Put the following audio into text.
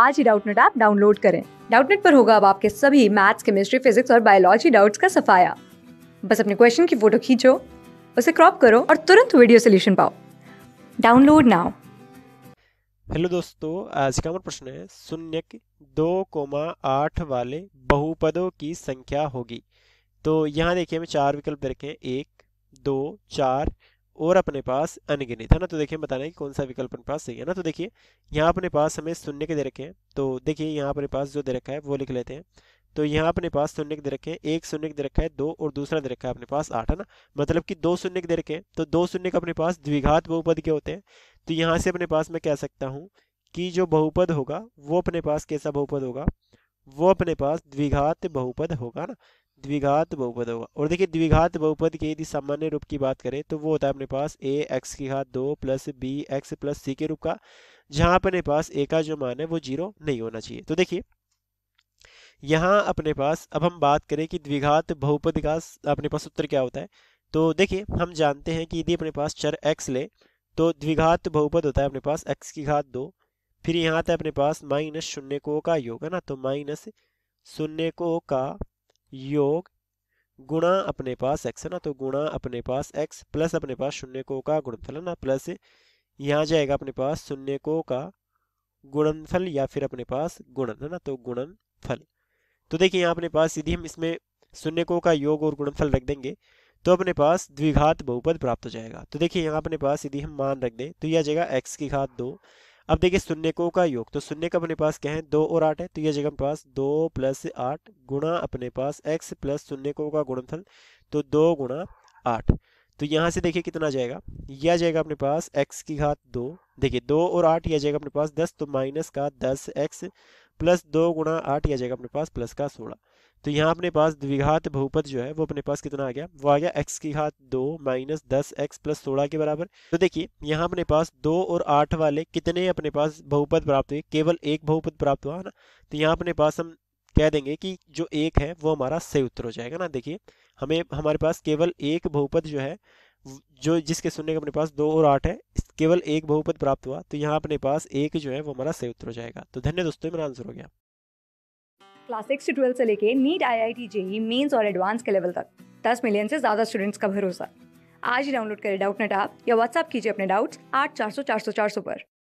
आज ही Doubtnut app download करें डाउटनेट पर होगा अब आपके सभी मैथ्स केमिस्ट्री फिजिक्स और बायोलॉजी डाउट्स का सफाया बस अपने क्वेश्चन की फोटो खींचो उसे क्रॉप करो और तुरंत वीडियो सोल्यूशन पाओ डाउनलोड नाउ हेलो दोस्तों आज का हमारा प्रश्न है शून्य दो कोमा आठ वाले बहुपदों की संख्या होगी तो यहाँ देखिए हमें चार विकल्प दे रखे हैं एक दो चार और अपने पास अनगिनित है ना तो देखिए बताना है कि कौन सा विकल्प अपने पास सही है ना तो देखिए यहाँ अपने पास हमें शून्य के दे रखे हैं तो देखिए यहाँ अपने पास जो दे रखा है वो लिख लेते हैं तो यहाँ अपने पास शून्य के दे रखे हैं एक शून्य के दे रखा है दो और दूसरा दे रखा है अपने पास आठ है ना मतलब कि दो शून्य के दे रखे हैं तो दो शून्य के अपने पास द्विघात बहुपद के होते हैं तो यहाँ से अपने पास मैं कह सकता हूँ कि जो बहुपद होगा वो अपने पास कैसा बहुपद होगा वो अपने पास द्विघात बहुपद होगा ना द्विघात बहुपद होगा और देखिए द्विघात बहुपद के यदि सामान्य रूप की बात करें तो वो होता है अपने पास ए एक्स की घात दो plus B X plus C के रूप का जहां अपने पास ए का जो मान है वो जीरो नहीं होना चाहिए तो देखिए यहाँ अपने पास अब हम बात करें कि द्विघात बहुपद का अपने पास उत्तर क्या होता है तो देखिए हम जानते हैं कि यदि अपने पास चर एक्स ले तो द्विघात बहुपद होता है अपने पास एक्स की घात दो फिर यहाँ आता है अपने पास माइनस शून्य को का योग है ना तो माइनस शून्य को का योग गुणा अपने पास एक्स है ना तो गुणा अपने पास एक्स प्लस अपने पास शून्य को का गुणनफल है ना प्लस यहाँ जाएगा अपने पास शून्य को का गुणनफल या फिर अपने पास गुणन है ना तो गुणनफल तो देखिए यहाँ अपने पास यदि हम इसमें शून्य को का योग और गुणनफल रख देंगे तो अपने पास द्विघात बहुपद प्राप्त हो जाएगा तो देखिए यहाँ अपने पास यदि हम मान रख दें तो यह आ जाएगा एक्स की घात दो अब देखिए शून्य को का योग तो शून्य का अपने पास क्या है दो और आठ है तो यह जगह अपने पास दो प्लस आठ गुणा अपने पास एक्स प्लस शून्य को का गुणनफल तो दो गुणा आठ तो यहाँ से देखिए कितना जाएगा यह जाएगा अपने पास एक्स की घात दो देखिए दो और आठ यह जाएगा अपने पास दस तो माइनस का दस एक्स प्लस दो गुणा आठ ही आ जाएगा अपने पास प्लस का सोलह तो यहाँ अपने पास द्विघात बहुपद जो है वो अपने पास कितना आ गया वो आ गया एक्स की घात दो माइनस दस एक्स प्लस सोलह के बराबर तो देखिए यहाँ अपने पास दो और आठ वाले कितने अपने पास बहुपद प्राप्त हुए केवल एक बहुपद प्राप्त हुआ ना तो यहाँ अपने पास हम कह देंगे कि जो एक है वो हमारा सही उत्तर हो जाएगा ना देखिए हमें हमारे पास केवल एक बहुपद जो है जो जिसके सुनने के अपने पास दो और आठ है केवल एक बहुपद प्राप्त हुआ तो यहाँ अपने पास एक जो है वो हमारा सही उत्तर हो जाएगा तो धन्य दोस्तों मेरा आंसर हो गया क्लास सिक्स से ट्वेल्व से लेके NEET I I T JEE mains और एडवांस के लेवल तक दस मिलियन से ज्यादा स्टूडेंट्स का भरोसा आज ही डाउनलोड करें डाउट नेट आप या व्हाट्सअप कीजिए अपने डाउट्स आठ चार सौ चार सौ चार सौ पर